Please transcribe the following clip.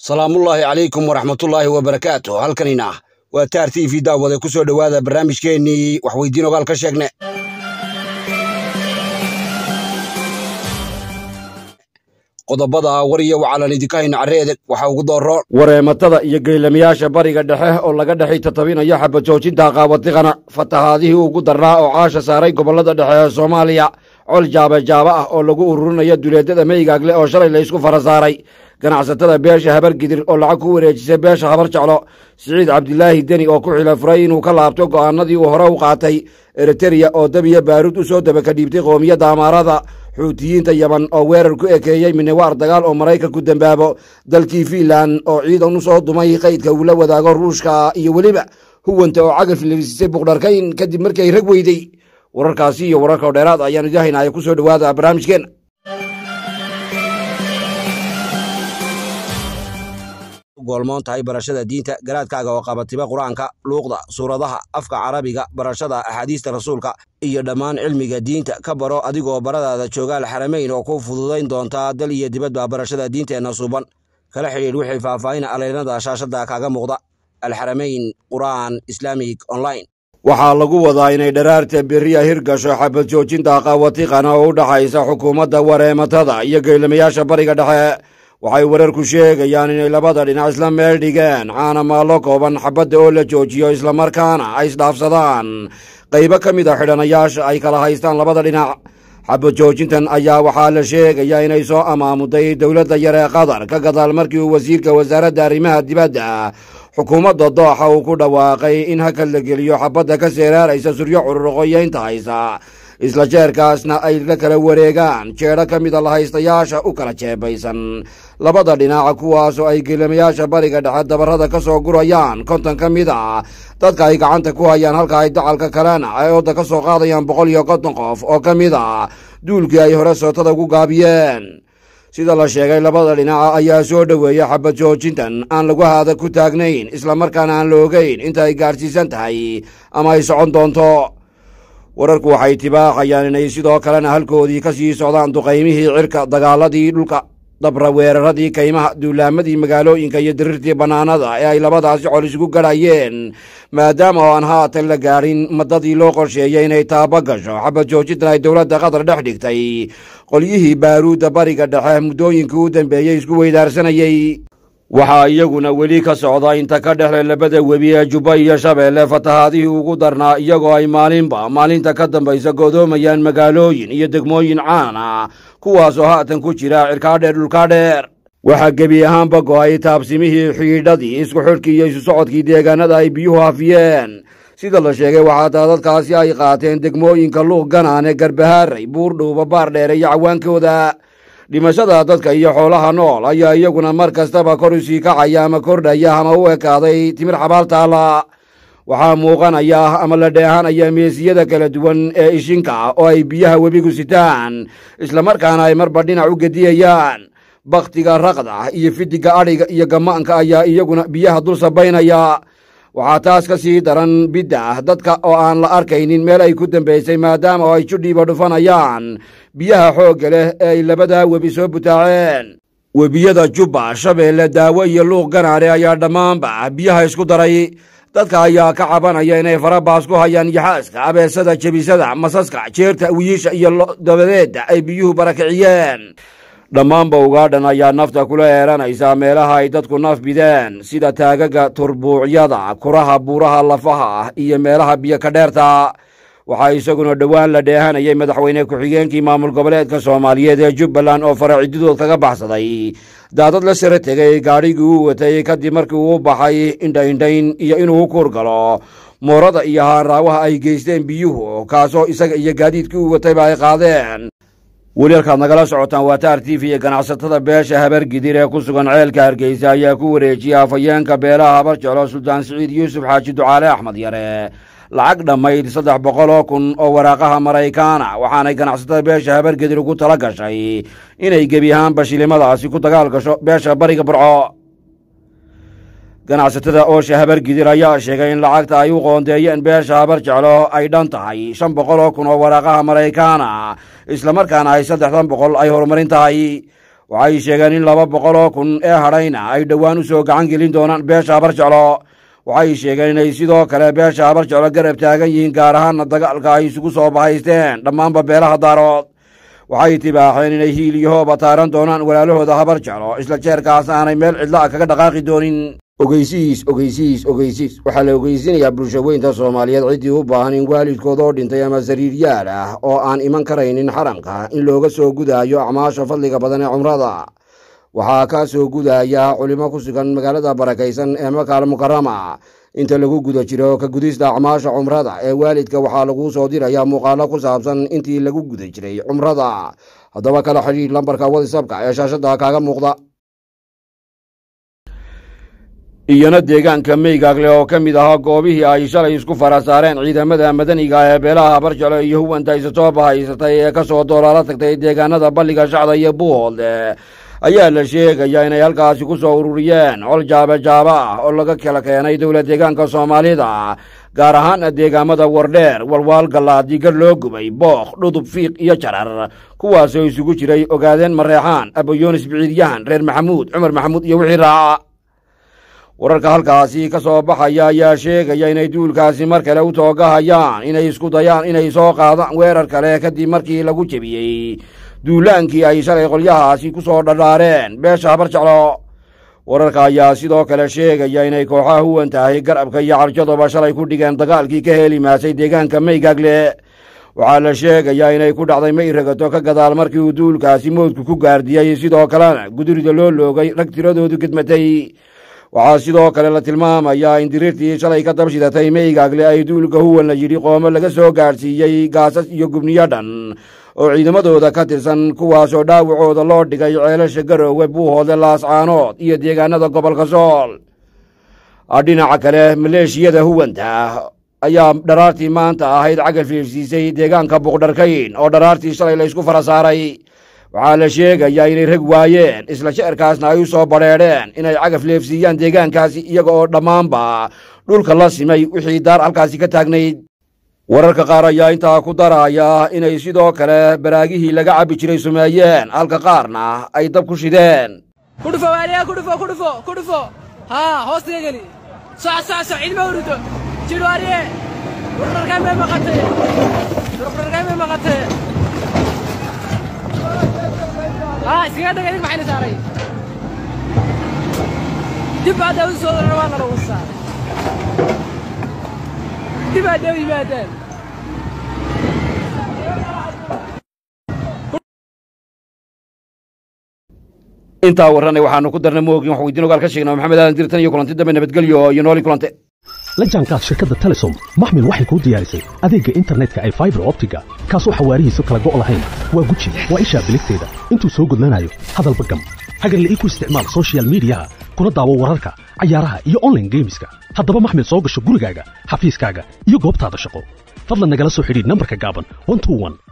salaamullaahi calaykum waraxmatullaahi wabarakaatu halkanina waa taar t v daawade ku soo dhowaada barnaamijkeennii waxweydiin ogaal ka sheegne qodobada war iyo wacaalan idinka hayna carreeedeg waxaa ugu dooro wareematada iyo geylamiyaasha bariga dhexe oo laga dhexi tatabinayo xabajoojinta qaawatiqana fatahaadihii ugu darnaa oo caasha saaray gobollada dhexe ee soomaaliya col jaabajaaba ah oo lagu ururinayo duleedada meygaagle oo shalay laysku fara saaray ganacsatada beesha habar gidir oo lacag ku wareejisay beesha habar jeclo siciid cabdilaahi deni oo ku xila furay inuu ka laabto go'aanadii uu hore u qaatay eritereya oo dabiya baaruud u soo daba ka dhiibtay qowmiyadda amaarada xuutiyiinta yeman oo weerar ku ekeeyey minewaar dagaal oo maraykan ku dembaabo dalkii fiinlan oo ciidan u soo dumay qaydka uu la wadaago ruushka iyo weliba huwanta oo cagaf lalisisay buqdharkayn kadib markay rag weyday wararkaasi iyo wararkao dheeraad ayaan ay ku soo dhowaada barnaamijkeena goolmoon tahay barashada diinta garaadkaaga oo qabatiba qur-aanka luuqda suuradaha afka carabiga barashada axaadiista rasuulka iyo dhammaan cilmiga diinta ka baro adigoo baradaada joogaal xaramayn oo ku fududayn doontaa dal iyo dibadba barashada diinteenna suuban kala xidhiir wixii faahfaahin aleynada ah shaashada kaaga muuqda alxaramayn qur'aan islaamig online waxaa lagu wadaa inay dharaarta berriya hirgasho xabad joojinta aqawatiqana oo u dhaxaysa xukuumadda wareematada iyo geylamayaasha bariga dhexe waxay wararku sheegayaan inay labada dhinac isla meel dhigeen caana maallo kooban xabadda oo la joojiyo islamarkaana ay isdhaafsadaan qaybo ka mid a ah xidhanayaasha ay kala haystaan labada dhinac xabad joojintan ayaa waxaa la sheegayaa inay soo amaamuday dowladda yaree qatar ka gadaal markii uu wasiirka wasaaradda arrimaha dibadda xukuumadda dooxa uu ku dhawaaqay in hakad la geliyo xabadda ka seeraaraysa suryo cururuqoyeynta haysa isla jeerkaasna ay la kala wareegaan jeedho ka mid mida lahaystayaasha u kala jeebaysan labada dhinac kuwaasoo ay geelamayaasha bariga dhexe dabarrada ka soo gurayaan konton ka mid a dadka ay gacanta ku hayaan halka ay dacalka kalena ay odda ka soo qaadayaan boqol iyo konton qof oo ka mid a duulkii ay hore sootada ugu gaabiyeen sida la sheegay labada dhinaca ayaa soo dhoweeya xabad joojintan aan lagu haada ku taagnayn islamarkaana aan la ogeyn inta ay gaadhsiisan tahay ama ay socon doonto wararku waxay tibaaxayaan inay sidoo kalena halkoodii ka sii socdaan duqaymihii cirka dagaaladii dhulka dabra weeraradii kaymaha duulaamadii magaalooyinka iyo dirirtii bannaanada ee ay labadaasi col isugu garayeen maadaama oo aan haatan la gaadhin maddadii loo qorsheeyay inay taaba gasho xabad xabadjoojidan ay dowladda qatar dhex dhigtay qolyihii baaruudda bariga dhexe muddooyinkii u dambeeyey isku weydaarsanayey waxaa iyaguna weli ka socda inta ka dhexle labada webi ee jubba iyo shabeelle fatahaadihii ugu darnaa iyagoo ay maalinba maalinta ka dambaysa godoomayaan magaalooyin iyo degmooyin caan ah kuwaasoo haatan ku jira dhulkaa dheer waxaa gebi ahaanba go'ay taabsimihii xiidhadii isku xidhkii iyo isu socodkii deegaanada ay biyuhu hafiyeen sida la sheegay waxaa daadadkaasi ay qaateen degmooyinka luuq ganaane garbahaaray buurdhuuba baardheere iyo cawaankooda dhimashada dadka iyo xoolaha nool ayaa iyaguna mar kastaba kor usii kacaya ama kordhaya ama u ekaaday timir xabaal xabaaltaala waxaa muuqanaya ama la dheehanaya meesiyada kala duwan ee ishinka oo ay biyaha webigu sitaan islamarkaana ay marba dhinac u gediyayaan bakhtiga raqda iyo fidiga adhiga iyo gamaanka ayaa iyaguna biyaha dul sabaynaya waxaa taas ka sii daran bidda ah dadka oo aan la arkaynin meel ay ku dambaysay maadaama oo ay judhiiba dhufanayaan biyaha xoogga leh ee ay labadaa webi soo butaaceen webiyada jubba shabeelle daawo iyo luuq ganaare ayaa dhammaanba biyaha isku daray dadka ayaa ka cabanaya inay farabaas ku hayaan yaxaaska abeesada jebisada masaska jeerta wiyiisha iyo dabadeedda ay biyuhu barakiciyeen dhammaanba ugaadhan ayaa nafta kula eeranaysaa meelaha ay dadku naf bideen sida taagaga turbuucyada kuraha buuraha lafaha ah iyo meelaha biyo ka dheerta waxaa isaguna dhowaan la dheehanayay madaxweyne ku-xigeenkii maamul goboleedka soomaaliyeed ee jubbaland oo faracididood kaga baxsaday daadad la sare tegay gaadhigii uu watay kadib markii uu u baxay indhayndhayn iyo inuu u kuur galo moorada iyo haanraawaha ay geysteen biyuhu kaasoo isaga iyo gaadiidkii uu watayba ay qaadeen weli halkaad nagala socotaan waa taar t v iyo ganacsatada beesha habargidir ee ku sugan ceelka hargeysa ayaa ku wareejiya afhayeenka beelaha habar jelo suldaan siciid yuusuf xaaji ducaale axmed yare lacag dhammayd saddex boqol oo kun oo waraaqaha maraykaana waxaanay ganacsatada beesha habargidir ugu tala gashay inay gebi ahaan bashiilimadaasi ku dagaal gasho beesha bariga burco ganacsatada oosha habargidir ayaa sheegay in lacagta ay u qoondeeyeen beesha habar jeclo ay dhan tahay shan boqol oo kun oo waraaqaha maraykaana islamarkaana ay saddexdan boqol ay horumarin tahay waxay sheegeen in laba boqol oo kun ee hadhayna ay dhowaan u soo gacan gelin doonaan beesha habar jeclo waxay sheegeen inay sidoo kale beesha habarjeclo garab taagan yihiin gaar ahaanna dagaalka ay isugu soo bahaysteen dhammaanba beelaha daarood waxay tibaaxeen inay hiil iyo hooba taaran doonaan walaalahooda habarjeclo isla jeerkaas aanay meel cidla ah kaga dhaqaaqi doonin ogeysiis ogeysiis ogeysiis waxaa la ogeysinayaa weynta soomaaliyeed ciddii u baahan in waalidkood oo dhintay ama sariir yaal ah oo aan iman karaynin xaramka in looga soo gudaayo acmaasha fadliga badan ee cumrada waxaa ka soo gudaya culimo ku sugan magaalada barakaysan ee makaal mukarama inta lagu guda jiro ka gudista acmaasha cumrada ee waalidka waxaa lagu soo dirayaa muuqaalo ku saabsan intii lagu guda jiray cumrada haddaba kala xidhiir lambarka watsapka ee shaashada kaaga muuqda iyona deegaanka meygaagle oo ka mid ahaa goobihii ay shalay isku fara saareen ciidamada madaniga ee beelaha barjalo iyo huwanta isatooba haysatay ee ka soo dooraala tagtay deegaanada balliga shacda iyo buuhoolde ayaa la sheegayaa inay halkaasi ku soo ururiyeen col jaabajaaba ah oo laga kala keenay dowla deegaanka soomaalida gaar ahaan deegaamada wardheer walwaal gallaadi gar loo gubay bookh dhudub fiiq iyo jarar kuwaasoo isugu jiray ogaadeen mareexaan abayoonis biciidyahan reer maxamuud cumar maxamuud iyo wixii raaca wararka halkaasi ka soo baxaya ayaa sheegaya inay duulkaasi mar kale u toogahayaan inay isku dayaan inay soo qaadaan weerar kale kadib markii lagu jebiyey duulaankii ay shalay qolyahaasi ku soo dhadhaareen beesha habarjeclo wararka ayaa sidoo kale sheegaya inay kooxaha huwan tahay garabka iyo carjadoba shalay ku dhigeen dagaalkii ka heli maasay deegaanka maygaagle waxaa la sheegayaa inay ku dhacday may ragato ka gadaal markii uu duulkaasi moodku ku gaardiyey sidoo kalena gudurida loo loogay rag tiradoodu gedmatay waxaa sidoo kale la tilmaamayaa in diriirtii shalay ka dabshidatay shidatay meygaagle ay duulka huwan la yidhi qoomo laga soo gaadhsiiyey gaasas iyo gubniyo dhan oo ciidamadooda ka tirsan kuwaasoo dhaawacooda loo dhigay ceelasha garoowe buuhoodle laascaanood iyo deegaanada gobolka sool dhinaca kale maleeshiyada huwanta ayaa dharaartii maanta ahayd cagal fiirsiisay deegaanka buqdharkayn oo dharaartii shalay laysku fara saaray waxaa la sheegayaa inay rag waayeen isla shecirkaasna ay u soo badrheedheen inay cagaf leefsiiyaan deegaankaasi iyaga oo dhammaanba dhulka la simay wixii daar halkaasi ka taagnayd wararka qaar ayaa intaa ku daraaya inay sidoo kale baraagihii laga cabbi jiray sumeeyeen halka qaarna ay dab ku shideen ها سيادة قليل محل ساري دب هذا وصول روان رو دب هذا ويبادل intaa warranay waxaanu ku darnay moogin wax weydiin ogaal ka sheegnaa maxamed aadan dirtan iyo kulanti dambe nabadgelyo iyo nooli kulante la jaanqaad shirkadda telesom maxmil waxay kuu diyaarisay adeegga internetka ee fiber optiga kaasoo xawaarihiisu kala go' lahayn waa guji waa isha biligtayda intuu soo gudlanayo hadalba gam hagarle ii ku isticmaal soshiyal miidiyaha kuna daawo wararka cayaaraha iyo online geemiska haddaba maxmed soo gasho gurigaaga xafiiskaaga iyo goobtaada shaqo fadlan nagala soo xidhiid nambarka gaaban